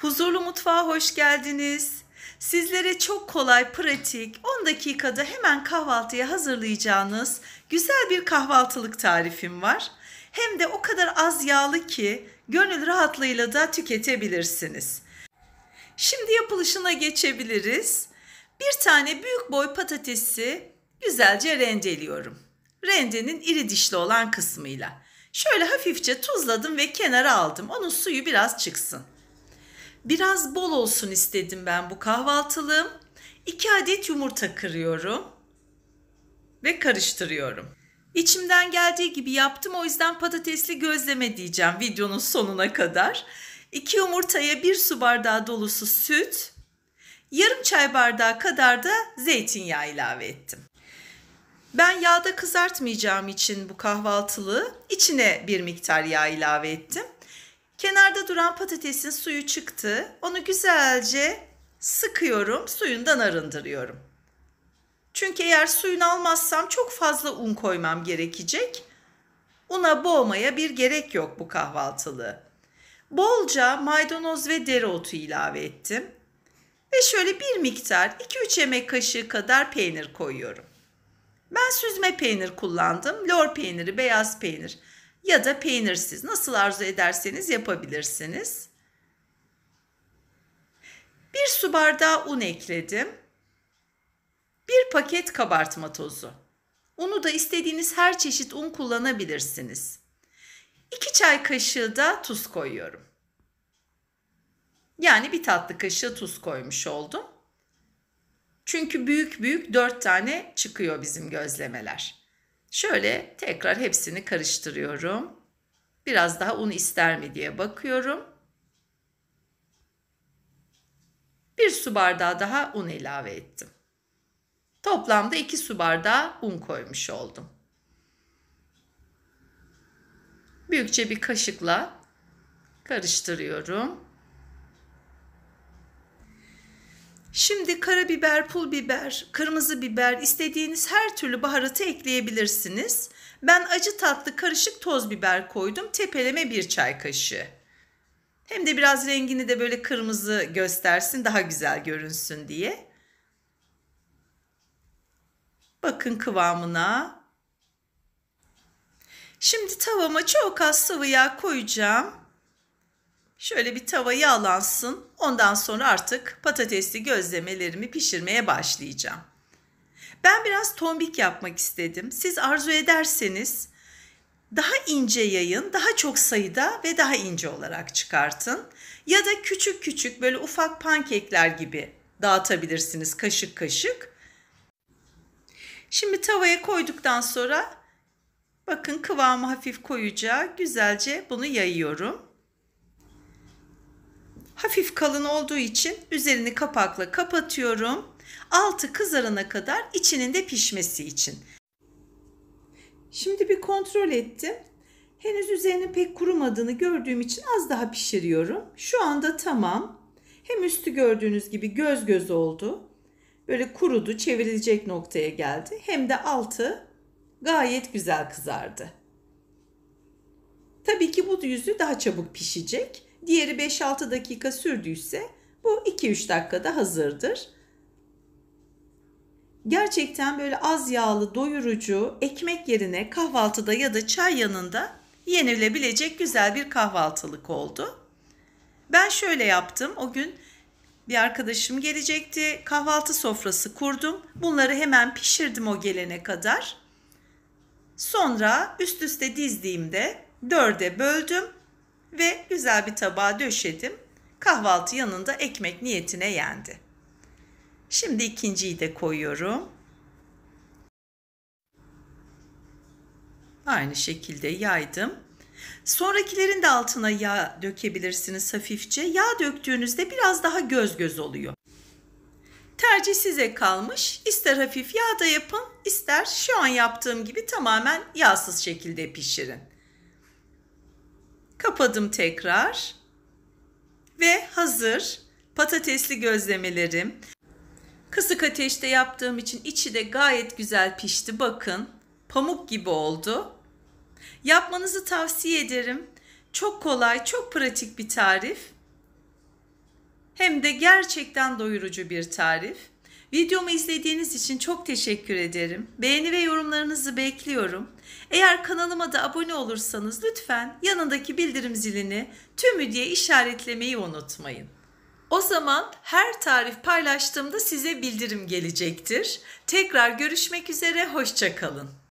Huzurlu Mutfağa hoş geldiniz. Sizlere çok kolay, pratik, 10 dakikada hemen kahvaltıya hazırlayacağınız güzel bir kahvaltılık tarifim var. Hem de o kadar az yağlı ki gönül rahatlığıyla da tüketebilirsiniz. Şimdi yapılışına geçebiliriz. Bir tane büyük boy patatesi güzelce rendeliyorum. Rendenin iri dişli olan kısmıyla. Şöyle hafifçe tuzladım ve kenara aldım. Onun suyu biraz çıksın. Biraz bol olsun istedim ben bu kahvaltılığım. 2 adet yumurta kırıyorum ve karıştırıyorum. İçimden geldiği gibi yaptım o yüzden patatesli gözleme diyeceğim videonun sonuna kadar. 2 yumurtaya 1 su bardağı dolusu süt, yarım çay bardağı kadar da zeytinyağı ilave ettim. Ben yağda kızartmayacağım için bu kahvaltılığı içine bir miktar yağ ilave ettim. Kenarda duran patatesin suyu çıktı. Onu güzelce sıkıyorum, suyundan arındırıyorum. Çünkü eğer suyunu almazsam çok fazla un koymam gerekecek. Una boğmaya bir gerek yok bu kahvaltılı. Bolca maydanoz ve dereotu ilave ettim. Ve şöyle bir miktar 2-3 yemek kaşığı kadar peynir koyuyorum. Ben süzme peynir kullandım. Lor peyniri, beyaz peynir ya da peynirsiz. Nasıl arzu ederseniz yapabilirsiniz. Bir su bardağı un ekledim. Bir paket kabartma tozu. Unu da istediğiniz her çeşit un kullanabilirsiniz. 2 çay kaşığı da tuz koyuyorum. Yani bir tatlı kaşığı tuz koymuş oldum. Çünkü büyük büyük 4 tane çıkıyor bizim gözlemeler. Şöyle tekrar hepsini karıştırıyorum. Biraz daha un ister mi diye bakıyorum. Bir su bardağı daha un ilave ettim. Toplamda 2 su bardağı un koymuş oldum. Büyükçe bir kaşıkla karıştırıyorum. Şimdi karabiber, pul biber, kırmızı biber istediğiniz her türlü baharatı ekleyebilirsiniz. Ben acı tatlı karışık toz biber koydum. Tepeleme bir çay kaşığı. Hem de biraz rengini de böyle kırmızı göstersin daha güzel görünsün diye. Bakın kıvamına. Şimdi tavama çok az sıvı yağ koyacağım. Şöyle bir tava yağlansın. Ondan sonra artık patatesli gözlemelerimi pişirmeye başlayacağım. Ben biraz tombik yapmak istedim. Siz arzu ederseniz daha ince yayın, daha çok sayıda ve daha ince olarak çıkartın. Ya da küçük küçük böyle ufak pankekler gibi dağıtabilirsiniz kaşık kaşık. Şimdi tavaya koyduktan sonra bakın kıvamı hafif koyacağı güzelce bunu yayıyorum hafif kalın olduğu için üzerini kapakla kapatıyorum. Altı kızarana kadar içinin de pişmesi için. Şimdi bir kontrol ettim. Henüz üzerinin pek kurumadığını gördüğüm için az daha pişiriyorum. Şu anda tamam. Hem üstü gördüğünüz gibi göz göz oldu. Böyle kurudu, çevrilecek noktaya geldi. Hem de altı gayet güzel kızardı. Tabii ki bu yüzü daha çabuk pişecek. Diğeri 5-6 dakika sürdüyse bu 2-3 dakikada hazırdır. Gerçekten böyle az yağlı, doyurucu ekmek yerine kahvaltıda ya da çay yanında yenilebilecek güzel bir kahvaltılık oldu. Ben şöyle yaptım. O gün bir arkadaşım gelecekti. Kahvaltı sofrası kurdum. Bunları hemen pişirdim o gelene kadar. Sonra üst üste dizdiğimde dörde böldüm ve güzel bir tabağa döşedim. Kahvaltı yanında ekmek niyetine yendi. Şimdi ikinciyi de koyuyorum. Aynı şekilde yaydım. Sonrakilerin de altına yağ dökebilirsiniz hafifçe. Yağ döktüğünüzde biraz daha göz göz oluyor. Tercih size kalmış. İster hafif yağda yapın, ister şu an yaptığım gibi tamamen yağsız şekilde pişirin. Kapadım tekrar. Ve hazır patatesli gözlemelerim. Kısık ateşte yaptığım için içi de gayet güzel pişti. Bakın pamuk gibi oldu. Yapmanızı tavsiye ederim. Çok kolay, çok pratik bir tarif. Hem de gerçekten doyurucu bir tarif. Videomu izlediğiniz için çok teşekkür ederim. Beğeni ve yorumlarınızı bekliyorum. Eğer kanalıma da abone olursanız lütfen yanındaki bildirim zilini tümü diye işaretlemeyi unutmayın. O zaman her tarif paylaştığımda size bildirim gelecektir. Tekrar görüşmek üzere, hoşçakalın.